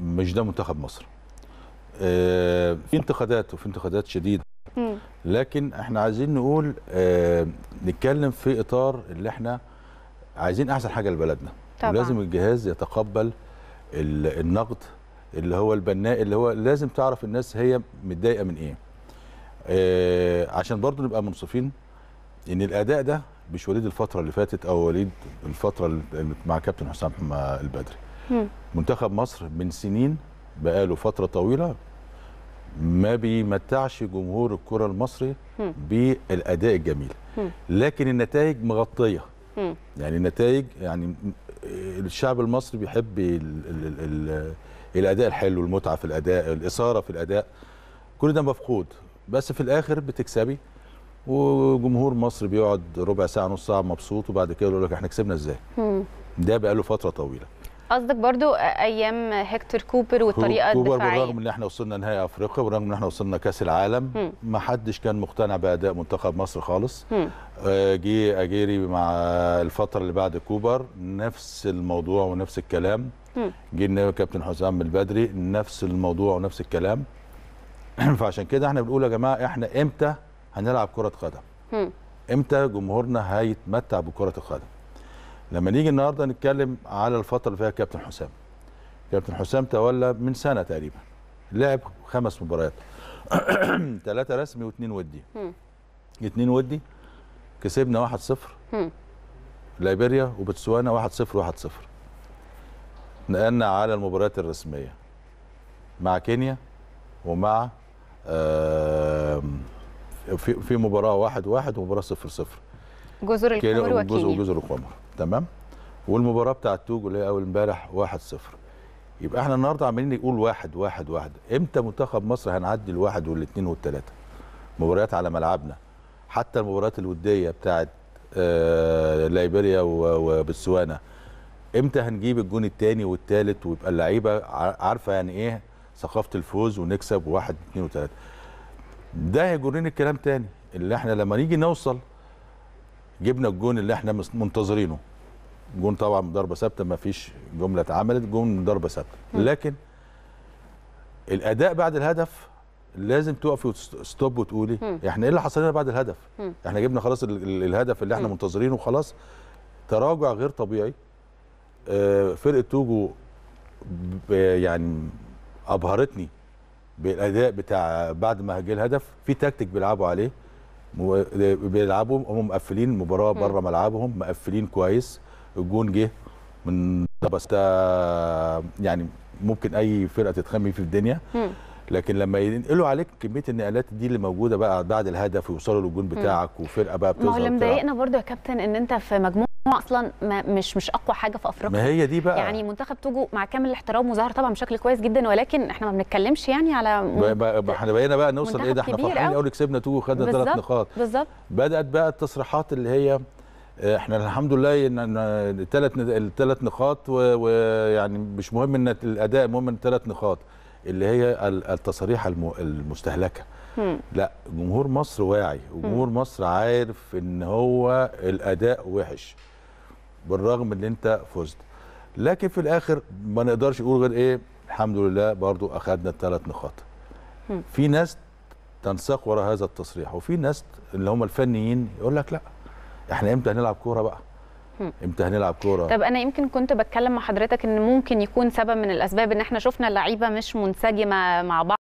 مش ده منتخب مصر آه، في انتقادات وفي انتقادات شديده لكن احنا عايزين نقول آه، نتكلم في اطار اللي احنا عايزين احسن حاجه لبلدنا طبعا. ولازم الجهاز يتقبل النقد اللي هو البناء اللي هو لازم تعرف الناس هي متضايقه من ايه آه، عشان برضو نبقى منصفين ان الاداء ده مش وليد الفتره اللي فاتت او وليد الفتره اللي مع كابتن حسام البدري منتخب مصر من سنين بقاله فتره طويله ما بيمتعش جمهور الكره المصري بالاداء الجميل لكن النتائج مغطيه يعني النتائج يعني الشعب المصري بيحب الـ الـ الـ الاداء الحلو المتعه في الاداء الاثاره في الاداء كل ده مفقود بس في الاخر بتكسبي وجمهور مصر بيقعد ربع ساعه نص ساعه مبسوط وبعد كده يقول لك احنا كسبنا ازاي ده بقى له فتره طويله قصدك برضو ايام هيكتور كوبر والطريقه كوبر الدفاعيه كوبر بالرغم ان احنا وصلنا نهائي افريقيا ورغم ان احنا وصلنا كاس العالم ما حدش كان مقتنع باداء منتخب مصر خالص آه، جه اجيري مع الفتره اللي بعد كوبر نفس الموضوع ونفس الكلام جه كابتن حسام البدري نفس الموضوع ونفس الكلام فعشان كده احنا بنقول يا جماعه احنا امتى هنلعب كره قدم امتى جمهورنا هيتمتع بكره القدم لما نيجي النهارده نتكلم على الفتره اللي فيها كابتن حسام كابتن حسام تولى من سنه تقريبا لعب خمس مباريات ثلاثه رسمي واثنين ودي اثنين ودي كسبنا 1-0 ليبيريا وبتسوانا 1-0 1-0 نقلنا على المباريات الرسميه مع كينيا ومع في مباراه 1-1 ومباراه 0-0 جزر القمر وكينيا جزء وجزر القمر تمام والمباراه بتاعت توجو اللي هي اول امبارح 1-0 يبقى احنا النهارده عمالين نقول واحد واحد واحد امتى منتخب مصر هنعدي الواحد والاثنين والثلاثه مباريات على ملعبنا حتى المباريات الوديه بتاعت آه، ليبيريا وبتسوانا امتى هنجيب الجون الثاني والثالث ويبقى اللعيبه عارفه يعني ايه ثقافه الفوز ونكسب واحد اثنين وثلاثه ده هيجرني الكلام تاني اللي احنا لما نيجي نوصل جبنا الجون اللي احنا منتظرينه جون طبعا ضربه ثابته ما فيش جمله اتعملت جون ضربه ثابته لكن الاداء بعد الهدف لازم تقفي وتستوب وتقولي احنا ايه اللي حصل لنا بعد الهدف احنا جبنا خلاص الهدف اللي احنا منتظرينه خلاص تراجع غير طبيعي آه، فرقه توجو يعني ابهرتني بالاداء بتاع بعد ما جه الهدف في تكتيك بيلعبوا عليه بيلعبوا هم مقفلين مباراه بره ملعبهم مقفلين كويس الجون جه من بس ده يعني ممكن اي فرقه تتخمي في الدنيا لكن لما ينقلوا عليك كميه النقلات دي اللي موجوده بقى بعد الهدف ويوصلوا للجون بتاعك وفرقه بقى بتظهر ما هو اللي مضايقنا برضو يا كابتن ان انت في مجموعه اصلا ما مش مش اقوى حاجه في افريقيا ما هي دي بقى يعني منتخب توجو مع كامل الاحترام وظهر طبعا بشكل كويس جدا ولكن احنا ما بنتكلمش يعني على م... احنا بقينا بقى نوصل ايه ده احنا فرحانين قوي كسبنا توجو خدنا ثلاث نقاط بالظبط بدات بقى التصريحات اللي هي آه، احنا الحمد لله ان الثلاث الثلاث نقاط ويعني مش مهم ان الاداء المهم ان الثلاث نقاط اللي هي التصاريح المستهلكه لا جمهور مصر واعي وجمهور مصر عارف ان هو الاداء وحش بالرغم ان انت فزت لكن في الاخر ما نقدرش نقول غير ايه الحمد لله برضو اخذنا الثلاث نقاط في ناس تنساق وراء هذا التصريح وفي ناس اللي هم الفنيين يقول لك لا احنا امتى هنلعب كوره بقى امتى هنلعب كوره طب انا يمكن كنت بتكلم مع حضرتك ان ممكن يكون سبب من الاسباب ان احنا شفنا لعيبه مش منسجمه مع بعض